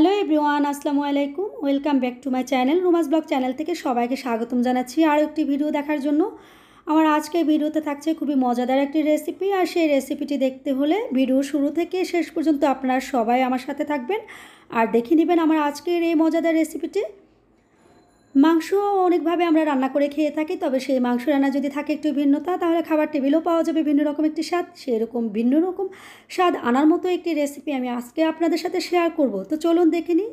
hello everyone আসসালামু আলাইকুম welcome back to my channel Ruma's vlog channel থেকে সবাইকে স্বাগতম জানাচ্ছি আরও একটি ভিডিও দেখার জন্য আমার আজকে ভিডিওতে থাকছে খুবই মজাদার একটি রেসিপি আর সেই রেসিপিটি দেখতে হলে ভিডিও শুরু থেকে শেষ পর্যন্ত আপনারা সবাই আমার সাথে থাকবেন আর দেখে নেবেন আমার আজকের এই মজাদার রেসিপিটি মাংস অনেকভাবে আমরা রান্না করে খেয়ে থাকি তবে সেই মাংস রান্না যদি থাকে একটু ভিন্নতা তাহলে খাবার টেবিলও পাওয়া যাবে ভিন্ন রকম একটি স্বাদ সেরকম ভিন্ন রকম স্বাদ আনার মতো একটি রেসিপি আমি আজকে আপনাদের সাথে শেয়ার করব তো চলুন দেখে নিই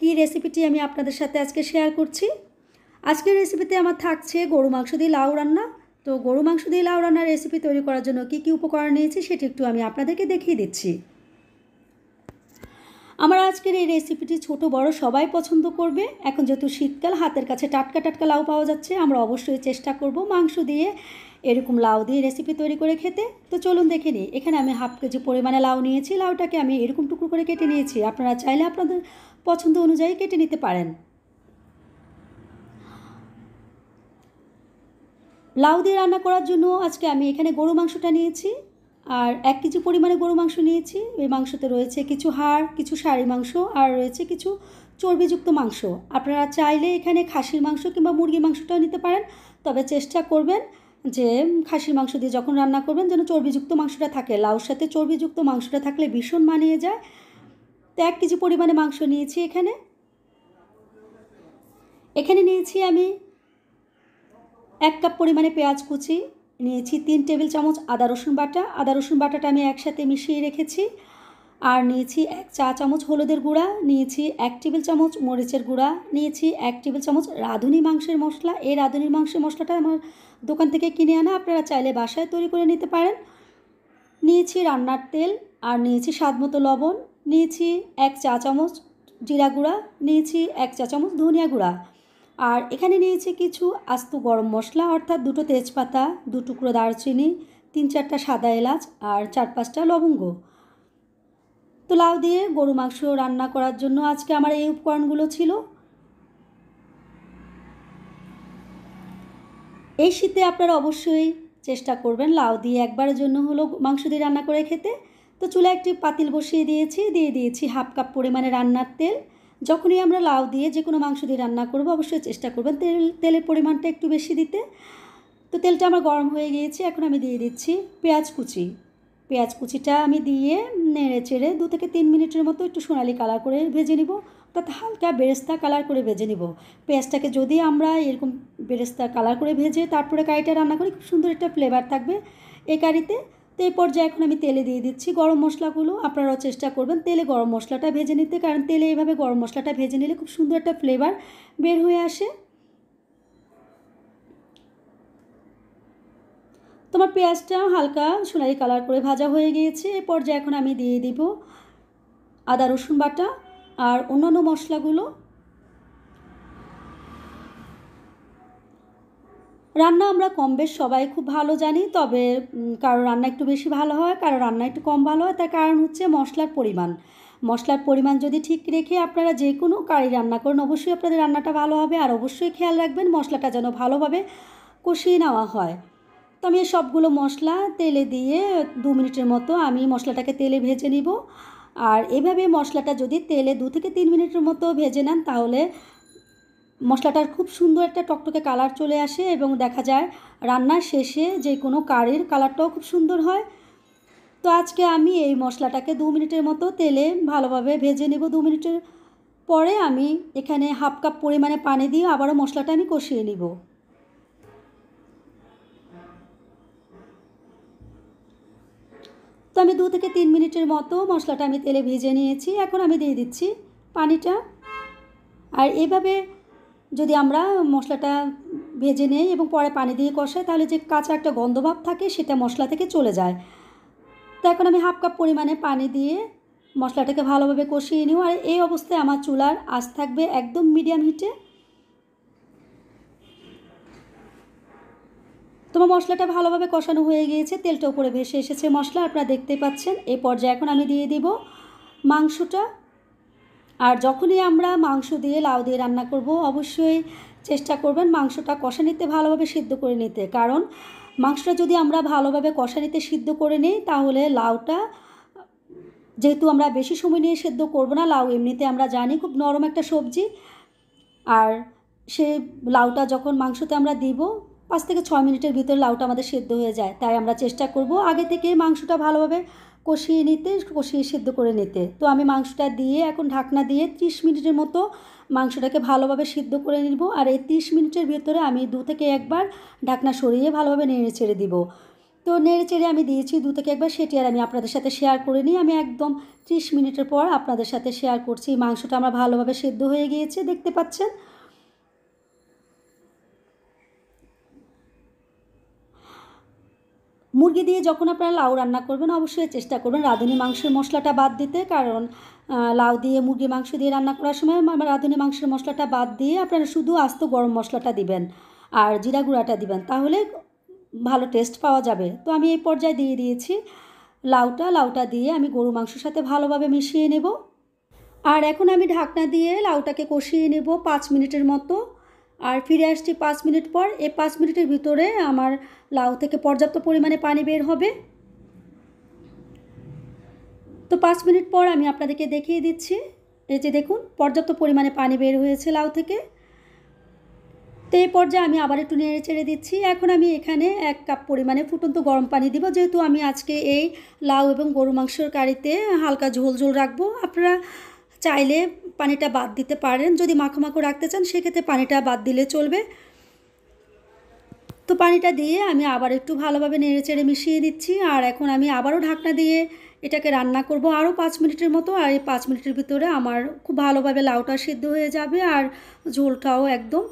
কী রেসিপিটি আমি আপনাদের সাথে আজকে শেয়ার করছি আজকের রেসিপিতে আমার থাকছে গরু মাংস দিয়ে লাউ রান্না তো গরু মাংস দিয়ে লাউ রান্নার রেসিপি তৈরি করার জন্য কী কী উপকরণ নিয়েছি সেটি একটু আমি আপনাদেরকে দেখিয়ে দিচ্ছি আমার আজকের এই রেসিপিটি ছোট বড় সবাই পছন্দ করবে এখন যেহেতু শীতকাল হাতের কাছে টাটকা টাটকা লাউ পাওয়া যাচ্ছে আমরা অবশ্যই চেষ্টা করব মাংস দিয়ে এরকম লাউ দিয়ে রেসিপি তৈরি করে খেতে তো চলুন দেখে নিই এখানে আমি হাফ কেজি পরিমাণে লাউ নিয়েছি লাউটাকে আমি এরকম টুকরো করে কেটে নিয়েছি আপনারা চাইলে আপনাদের পছন্দ অনুযায়ী কেটে নিতে পারেন লাউ দিয়ে রান্না করার জন্য আজকে আমি এখানে গরু মাংসটা নিয়েছি আর এক কেজি পরিমাণে গরু মাংস নিয়েছি এই মাংসতে রয়েছে কিছু হাড় কিছু শাড়ি মাংস আর রয়েছে কিছু চর্বিযুক্ত মাংস আপনারা চাইলে এখানে খাসির মাংস কিংবা মুরগির মাংসটাও নিতে পারেন তবে চেষ্টা করবেন যে খাসির মাংস দিয়ে যখন রান্না করবেন যেন চর্বিযুক্ত মাংসটা থাকে লাউর সাথে চর্বিযুক্ত মাংসটা থাকলে ভীষণ মানিয়ে যায় তো এক কেজি পরিমাণে মাংস নিয়েছি এখানে এখানে নিয়েছি আমি এক কাপ পরিমাণে পেঁয়াজ কুচি নিয়েছি তিন টেবিল চামচ আদা রসুন বাটা আদা রসুন বাটাটা আমি একসাথে মিশিয়ে রেখেছি আর নিয়েছি এক চা চামচ হলুদের গুঁড়া নিয়েছি এক টেবিল চামচ মরিচের গুঁড়া নিয়েছি এক টেবিল চামচ রাঁধুনি মাংসের মশলা এই রাঁধুনির মাংসের মশলাটা আমার দোকান থেকে কিনে আনা আপনারা চাইলে বাসায় তৈরি করে নিতে পারেন নিয়েছি রান্নার তেল আর নিয়েছি স্বাদ মতো লবণ নিয়েছি এক চা চামচ জিরা গুঁড়া নিয়েছি এক চা চামচ ধনিয়া গুঁড়া আর এখানে নিয়েছি কিছু আস্ত গরম মশলা অর্থাৎ দুটো তেজপাতা দু টুকরো দারচিনি তিন চারটা সাদা এলাচ আর চার পাঁচটা লবঙ্গ তো লাউ দিয়ে গরু মাংস রান্না করার জন্য আজকে আমার এই উপকরণগুলো ছিল এই শীতে আপনারা অবশ্যই চেষ্টা করবেন লাউ দিয়ে একবারের জন্য হলো মাংস দিয়ে রান্না করে খেতে তো চুলা একটি পাতিল বসিয়ে দিয়েছি দিয়ে দিয়েছি হাফ কাপ পরিমাণে রান্নার তেল যখনই আমরা লাউ দিয়ে যে কোনো মাংস দিয়ে রান্না করব অবশ্যই চেষ্টা করবেন তেল তেলের পরিমাণটা একটু বেশি দিতে তো তেলটা আমার গরম হয়ে গিয়েছে এখন আমি দিয়ে দিচ্ছি পেঁয়াজ কুচি পেঁয়াজ কুচিটা আমি দিয়ে নেড়ে চেড়ে দু থেকে তিন মিনিটের মতো একটু সোনালি কালার করে ভেজে নিব অর্থাৎ হালকা বেরেস্তা কালার করে ভেজে নিব পেঁয়াজটাকে যদি আমরা এরকম বেরেস্তা কালার করে ভেজে তারপরে কারিটা রান্না করি খুব সুন্দর একটা ফ্লেভার থাকবে এই কারিতে তো এই পর্যায়ে এখন আমি তেলে দিয়ে দিচ্ছি গরম মশলাগুলো আপনারাও চেষ্টা করবেন তেলে গরম মশলাটা ভেজে নিতে কারণ তেলে এইভাবে গরম মশলাটা ভেজে নিলে খুব সুন্দর একটা ফ্লেভার বের হয়ে আসে তোমার পেঁয়াজটা হালকা সোনালি কালার করে ভাজা হয়ে গিয়েছে এ পর্যায়ে এখন আমি দিয়ে দিব আদা রসুন বাটা আর অন্যান্য মশলাগুলো রান্না আমরা কম বেশ সবাই খুব ভালো জানি তবে কারো রান্না একটু বেশি ভালো হয় কারো রান্না একটু কম ভালো হয় তার কারণ হচ্ছে মশলার পরিমাণ মশলার পরিমাণ যদি ঠিক রেখে আপনারা যে কোনো কারি রান্না করেন অবশ্যই আপনাদের রান্নাটা ভালো হবে আর অবশ্যই খেয়াল রাখবেন মশলাটা যেন ভালোভাবে কষিয়ে নেওয়া হয় তো আমি সবগুলো মশলা তেলে দিয়ে দু মিনিটের মতো আমি মশলাটাকে তেলে ভেজে নিব আর এভাবে মশলাটা যদি তেলে দু থেকে তিন মিনিটের মতো ভেজে নেন তাহলে মশলাটার খুব সুন্দর একটা টকটকে কালার চলে আসে এবং দেখা যায় রান্নার শেষে যে কোনো কারের কালারটাও খুব সুন্দর হয় তো আজকে আমি এই মশলাটাকে দু মিনিটের মতো তেলে ভালোভাবে ভেজে নেব দু মিনিটের পরে আমি এখানে হাফ কাপ পরিমাণে পানি দিয়ে আবারও মশলাটা আমি কষিয়ে নিব তো আমি দু থেকে তিন মিনিটের মতো মশলাটা আমি তেলে ভেজে নিয়েছি এখন আমি দিয়ে দিচ্ছি পানিটা আর এভাবে যদি আমরা মশলাটা ভেজে নেই এবং পরে পানি দিয়ে কষাই তাহলে যে কাঁচা একটা গন্ধভাব থাকে সেটা মশলা থেকে চলে যায় তো এখন আমি হাফ কাপ পরিমাণে পানি দিয়ে মশলাটাকে ভালোভাবে কষিয়ে নিও আর এই অবস্থায় আমার চুলার আস থাকবে একদম মিডিয়াম হিটে তোমার মশলাটা ভালোভাবে কষানো হয়ে গিয়েছে তেলটা উপরে ভেসে এসেছে মশলা আপনারা দেখতে পাচ্ছেন এই পর্যায়ে এখন আমি দিয়ে দিব মাংসটা আর যখনই আমরা মাংস দিয়ে লাউ দিয়ে রান্না করব অবশ্যই চেষ্টা করবেন মাংসটা কষা নিতে ভালোভাবে সিদ্ধ করে নিতে কারণ মাংসটা যদি আমরা ভালোভাবে কষা নিতে সিদ্ধ করে নিই তাহলে লাউটা যেহেতু আমরা বেশি সময় নিয়ে সেদ্ধ করব না লাউ এমনিতে আমরা জানি খুব নরম একটা সবজি আর সে লাউটা যখন মাংসতে আমরা দিব পাঁচ থেকে ছয় মিনিটের ভিতরে লাউটা আমাদের সেদ্ধ হয়ে যায় তাই আমরা চেষ্টা করব আগে থেকে মাংসটা ভালোভাবে কষিয়ে নিতে কষিয়ে সেদ্ধ করে নিতে তো আমি মাংসটা দিয়ে এখন ঢাকনা দিয়ে ত্রিশ মিনিটের মতো মাংসটাকে ভালোভাবে সিদ্ধ করে নিব আর এই ত্রিশ মিনিটের ভিতরে আমি দু থেকে একবার ঢাকনা সরিয়ে ভালোভাবে নেড়ে ছেড়ে দিব তো নেড়ে চেড়ে আমি দিয়েছি দু থেকে একবার সেটি আর আমি আপনাদের সাথে শেয়ার করে নিই আমি একদম ত্রিশ মিনিটের পর আপনাদের সাথে শেয়ার করছি মাংসটা আমার ভালোভাবে সেদ্ধ হয়ে গিয়েছে দেখতে পাচ্ছেন মুরগি দিয়ে যখন আপনারা লাউ রান্না করবেন অবশ্যই চেষ্টা করবেন রাঁধুনি মাংসের মশলাটা বাদ দিতে কারণ লাউ দিয়ে মুরগি মাংস দিয়ে রান্না করার সময় রাঁধুনি মাংসের মশলাটা বাদ দিয়ে আপনারা শুধু আস্ত গরম মশলাটা দিবেন আর জিরা গুঁড়াটা দিবেন তাহলে ভালো টেস্ট পাওয়া যাবে তো আমি এই পর্যায়ে দিয়ে দিয়েছি লাউটা লাউটা দিয়ে আমি গরু মাংসের সাথে ভালোভাবে মিশিয়ে নেব আর এখন আমি ঢাকনা দিয়ে লাউটাকে কষিয়ে নেব পাঁচ মিনিটের মতো আর ফিরে আসছি পাঁচ মিনিট পর এই পাঁচ মিনিটের ভিতরে আমার লাউ থেকে পর্যাপ্ত পরিমাণে পানি বের হবে তো পাঁচ মিনিট পর আমি আপনাদেরকে দেখিয়ে দিচ্ছি এই যে দেখুন পর্যাপ্ত পরিমাণে পানি বের হয়েছে লাউ থেকে তো এই পর্যায়ে আমি আবার একটু নেড়ে চেড়ে দিচ্ছি এখন আমি এখানে এক কাপ পরিমাণে ফুটন্ত গরম পানি দিব যেহেতু আমি আজকে এই লাউ এবং গরু মাংসর কারিতে হালকা ঝোল ঝোল রাখবো আপনারা চাইলে পানিটা বাদ দিতে পারেন যদি মাখো মাখো রাখতে চান সেক্ষেত্রে পানিটা বাদ দিলে চলবে তো পানিটা দিয়ে আমি আবার একটু ভালোভাবে নেড়ে চেড়ে মিশিয়ে দিচ্ছি আর এখন আমি আবারও ঢাকনা দিয়ে এটাকে রান্না করব আরও পাঁচ মিনিটের মতো আর এই পাঁচ মিনিটের ভিতরে আমার খুব ভালোভাবে লাউটা সিদ্ধ হয়ে যাবে আর ঝোলটাও একদম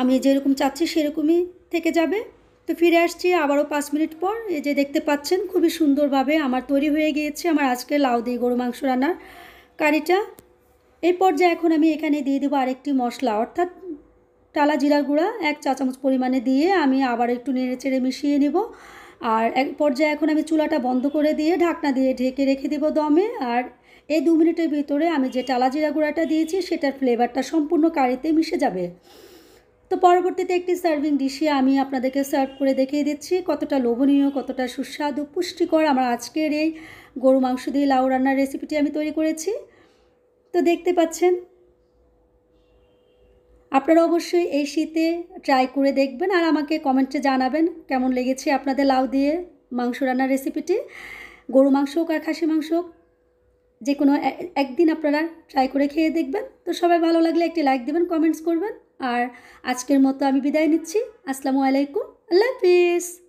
আমি যেরকম চাচ্ছি সেরকমই থেকে যাবে তো ফিরে আসছি আবারও পাঁচ মিনিট পর এই যে দেখতে পাচ্ছেন খুবই সুন্দরভাবে আমার তৈরি হয়ে গিয়েছে আমার আজকে লাউ দিয়ে গরু মাংস রান্নার কারিটা এই পর্যায়ে এখন আমি এখানে দিয়ে দেবো আরেকটি মশলা অর্থাৎ টালা জিরা গুঁড়া এক চা চামচ পরিমাণে দিয়ে আমি আবার একটু নেড়ে চেড়ে মিশিয়ে নেব আর এক পর্যায়ে এখন আমি চুলাটা বন্ধ করে দিয়ে ঢাকনা দিয়ে ঢেকে রেখে দেবো দমে আর এই দু মিনিটের ভিতরে আমি যে টালা জিরা গুঁড়াটা দিয়েছি সেটার ফ্লেভারটা সম্পূর্ণ কারিতে মিশে যাবে তো পরবর্তীতে একটি সার্ভিং ডিশে আমি আপনাদেরকে সার্ভ করে দেখিয়ে দিচ্ছি কতটা লোভনীয় কতটা সুস্বাদু পুষ্টিকর আমার আজকের এই গরু মাংস দিয়ে লাউ রান্নার রেসিপিটি আমি তৈরি করেছি তো দেখতে পাচ্ছেন আপনারা অবশ্যই এই শীতে ট্রাই করে দেখবেন আর আমাকে কমেন্টে জানাবেন কেমন লেগেছে আপনাদের লাউ দিয়ে মাংস রান্নার রেসিপিটি গরু মাংস হোক আর খাসি মাংস হোক যে কোনো একদিন আপনারা ট্রাই করে খেয়ে দেখবেন তো সবাই ভালো লাগলে একটি লাইক দেবেন কমেন্টস করবেন আর আজকের মতো আমি বিদায় নিচ্ছি আসসালামু আলাইকুম আল্লাহ হাফিজ